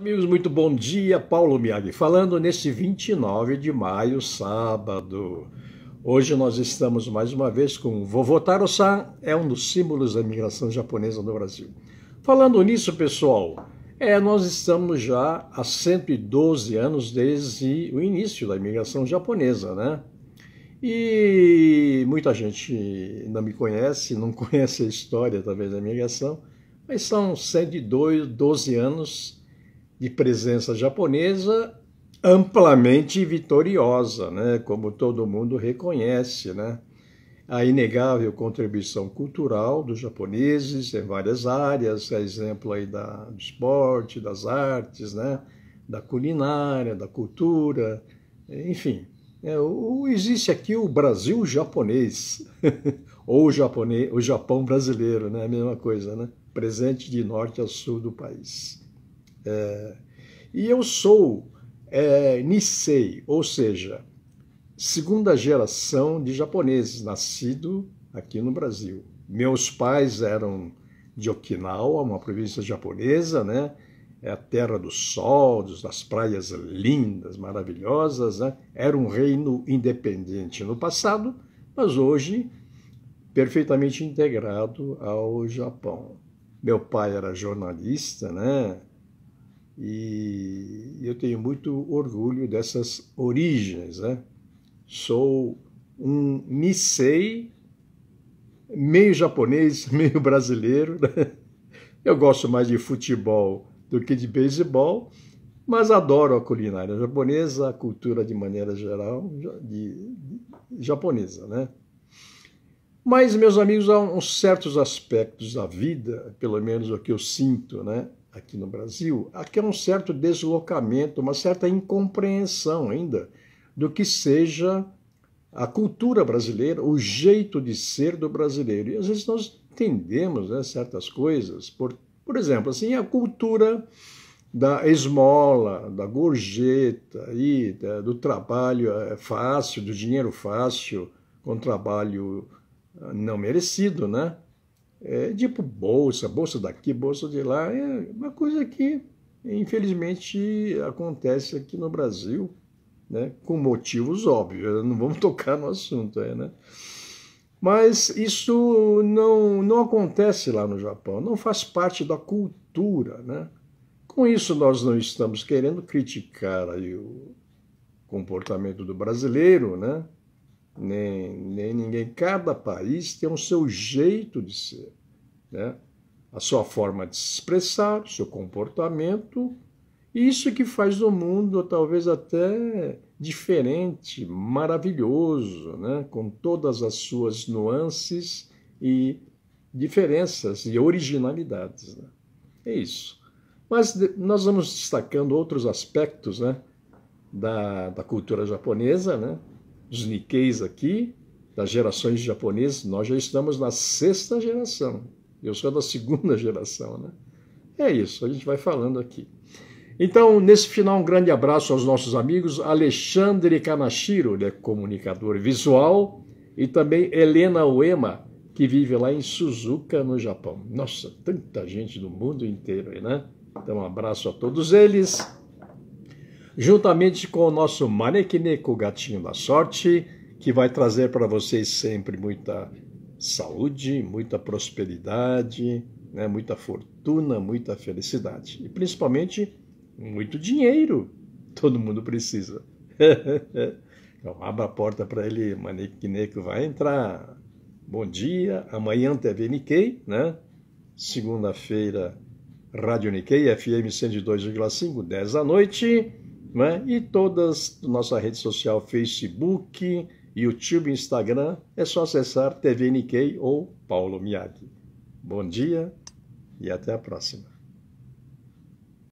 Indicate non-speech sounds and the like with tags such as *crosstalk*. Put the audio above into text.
Amigos, muito bom dia. Paulo Miag falando neste 29 de maio, sábado. Hoje nós estamos mais uma vez com Vovô Taro-san, é um dos símbolos da imigração japonesa no Brasil. Falando nisso, pessoal, é, nós estamos já há 112 anos desde o início da imigração japonesa, né? E muita gente não me conhece, não *laughs* conhece a história, talvez, da imigração, mas são 112 anos de presença japonesa amplamente vitoriosa, né? como todo mundo reconhece. Né? A inegável contribuição cultural dos japoneses em várias áreas, é exemplo aí da, do esporte, das artes, né? da culinária, da cultura, enfim. É, o, existe aqui o Brasil japonês, *laughs* ou o, japonês, o Japão brasileiro, né? a mesma coisa, né? presente de norte a sul do país. É, e eu sou é, Nisei, ou seja, segunda geração de japoneses, nascido aqui no Brasil. Meus pais eram de Okinawa, uma província japonesa, né? É a terra do sol, das praias lindas, maravilhosas, né? Era um reino independente no passado, mas hoje perfeitamente integrado ao Japão. Meu pai era jornalista, né? e eu tenho muito orgulho dessas origens. Né? Sou um Nisei, meio japonês, *laughs* meio brasileiro. Né? Eu gosto mais de futebol do que de beisebol, mas adoro a culinária japonesa, a cultura de maneira geral de, de, japonesa. Né? Mas, meus amigos, há uns certos aspectos da vida, pelo menos o que eu sinto, né? aqui no Brasil, aqui é um certo deslocamento, uma certa incompreensão ainda do que seja a cultura brasileira, o jeito de ser do brasileiro. E às vezes nós entendemos né, certas coisas, por, por exemplo, assim, a cultura da esmola, da gorjeta, aí da, né, do trabalho eh, fácil, do dinheiro fácil, com trabalho eh, não merecido, né? é, tipo bolsa, bolsa daqui, bolsa de lá, é uma coisa que infelizmente acontece aqui no Brasil, né, com motivos óbvios, né, não vamos *laughs* tocar no assunto, aí, né? Mas isso não, não acontece lá no Japão, não faz parte da cultura, né? Com isso, nós não estamos querendo criticar aí o comportamento do brasileiro, né? nem, nem ninguém. Cada país tem o seu jeito de ser, né? a sua forma de se expressar, o seu comportamento. Isso que faz o mundo talvez até diferente, maravilhoso, né? com todas as suas nuances e diferenças e originalidades. Né? É isso. Mas nós vamos destacando outros aspectos né? da, da cultura japonesa, né? dos Nikkeis aqui, das gerações japonesas, nós já estamos na sexta geração. Eu sou da segunda *laughs* geração, né? É isso, a gente vai falando aqui. Então, nesse final, um grande abraço aos nossos amigos Alexandre Kanashiro, ele é comunicador visual, e também Helena Uema, que vive lá em Suzuka, no Japão. Nossa, tanta gente do mundo inteiro aí, né? Então, um abraço a todos eles juntamente com o nosso manequineco Gatinho da Sorte, que vai trazer para vocês sempre muita saúde, muita prosperidade, né? muita fortuna, muita felicidade e principalmente muito dinheiro. Todo mundo precisa. *laughs* então, abra a porta para ele, Manequineco vai entrar. Bom dia, amanhã TV Nikkei, né? Segunda-feira, Rádio Nikkei, FM 102,5, 10 da noite. Né? E todas nossa rede social, Facebook, YouTube, Instagram, é só acessar TVNK ou Paulo Miyagi. Bom dia e até a próxima.